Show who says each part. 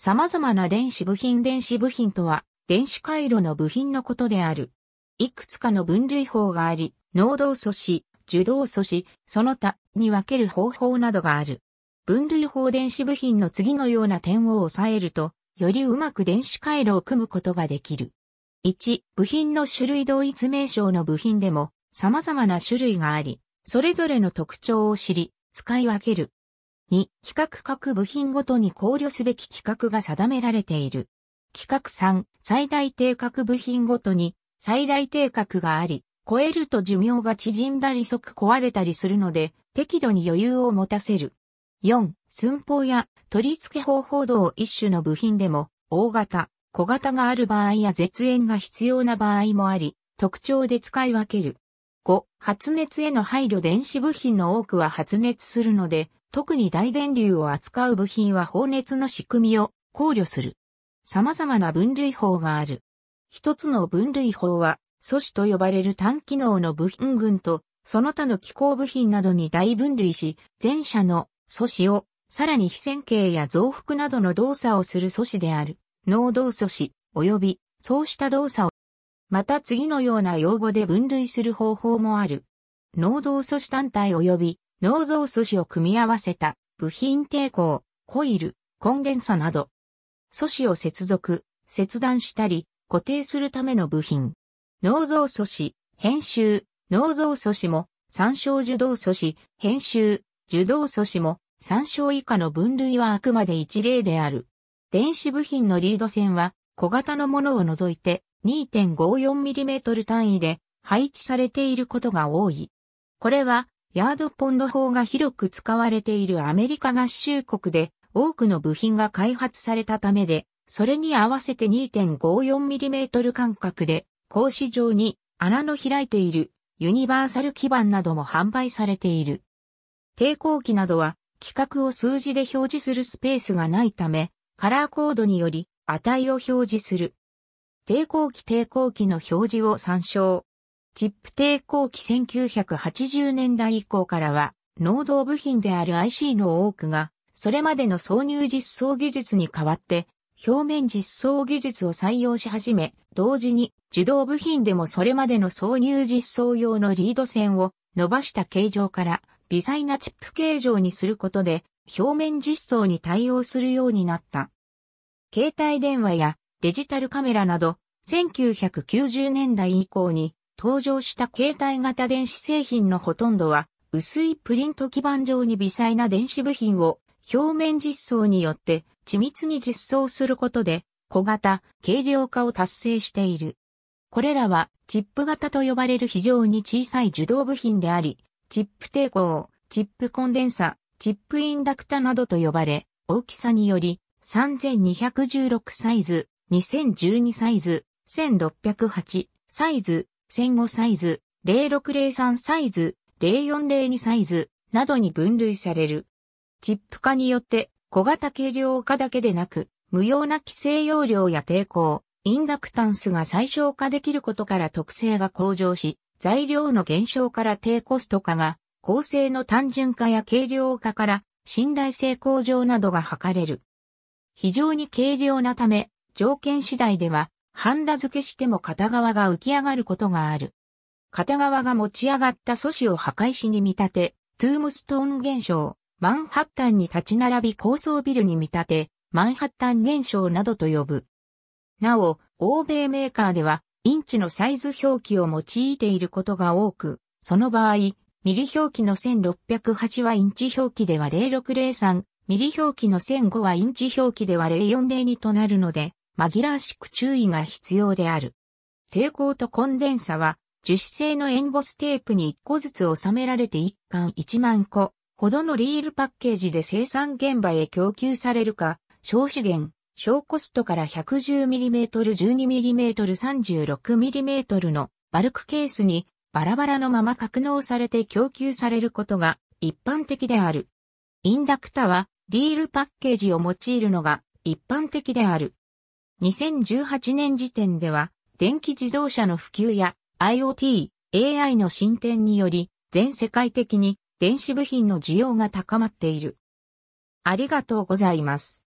Speaker 1: 様々な電子部品電子部品とは、電子回路の部品のことである。いくつかの分類法があり、能動素子、受動素子、その他に分ける方法などがある。分類法電子部品の次のような点を押さえると、よりうまく電子回路を組むことができる。1、部品の種類同一名称の部品でも、様々な種類があり、それぞれの特徴を知り、使い分ける。2、規格各部品ごとに考慮すべき規格が定められている。規格3、最大定格部品ごとに最大定格があり、超えると寿命が縮んだり即壊れたりするので、適度に余裕を持たせる。4、寸法や取り付け方法等一種の部品でも、大型、小型がある場合や絶縁が必要な場合もあり、特徴で使い分ける。5、発熱への配慮電子部品の多くは発熱するので、特に大電流を扱う部品は放熱の仕組みを考慮する。様々な分類法がある。一つの分類法は、素子と呼ばれる単機能の部品群と、その他の機構部品などに大分類し、前者の素子を、さらに非線形や増幅などの動作をする素子である、能動素子、及び、そうした動作を、また次のような用語で分類する方法もある。能動素子単体及び、濃造素子を組み合わせた部品抵抗、コイル、根源サなど、素子を接続、切断したり、固定するための部品。濃造素子、編集、濃造素子も、参照受動素子、編集、受動素子も、参照以下の分類はあくまで一例である。電子部品のリード線は、小型のものを除いて 2.54mm 単位で配置されていることが多い。これはヤードポンド法が広く使われているアメリカ合衆国で多くの部品が開発されたためで、それに合わせて 2.54mm 間隔で、格子状に穴の開いているユニバーサル基板なども販売されている。抵抗器などは規格を数字で表示するスペースがないため、カラーコードにより値を表示する。抵抗器抵抗器の表示を参照。チップ抵抗期1980年代以降からは、農道部品である IC の多くが、それまでの挿入実装技術に代わって、表面実装技術を採用し始め、同時に受動部品でもそれまでの挿入実装用のリード線を伸ばした形状から、微細なチップ形状にすることで、表面実装に対応するようになった。携帯電話やデジタルカメラなど、1990年代以降に登場した携帯型電子製品のほとんどは、薄いプリント基板上に微細な電子部品を表面実装によって緻密に実装することで小型、軽量化を達成している。これらはチップ型と呼ばれる非常に小さい受動部品であり、チップ抵抗、チップコンデンサ、チップインダクタなどと呼ばれ、大きさにより3216サイズ、2012サイズ、1608サイズ、戦後サイズ、0603サイズ、0402サイズなどに分類される。チップ化によって小型軽量化だけでなく、無用な規制容量や抵抗、インダクタンスが最小化できることから特性が向上し、材料の減少から低コスト化が、構成の単純化や軽量化から信頼性向上などが図れる。非常に軽量なため、条件次第ではハンダ付けしても片側が浮き上がることがある。片側が持ち上がった素子を破壊しに見立て、トゥームストーン現象、マンハッタンに立ち並び高層ビルに見立て、マンハッタン現象などと呼ぶ。なお、欧米メーカーでは、インチのサイズ表記を用いていることが多く、その場合、ミリ表記の1608はインチ表記では0603、ミリ表記の1005はインチ表記では040 2となるので、紛らわしく注意が必要である。抵抗とコンデンサは、樹脂製のエンボステープに1個ずつ収められて1巻1万個ほどのリールパッケージで生産現場へ供給されるか、小資源、小コストから 110mm、12mm、36mm のバルクケースにバラバラのまま格納されて供給されることが一般的である。インダクタはリールパッケージを用いるのが一般的である。2018年時点では、電気自動車の普及や IoT、AI の進展により、全世界的に電子部品の需要が高まっている。ありがとうございます。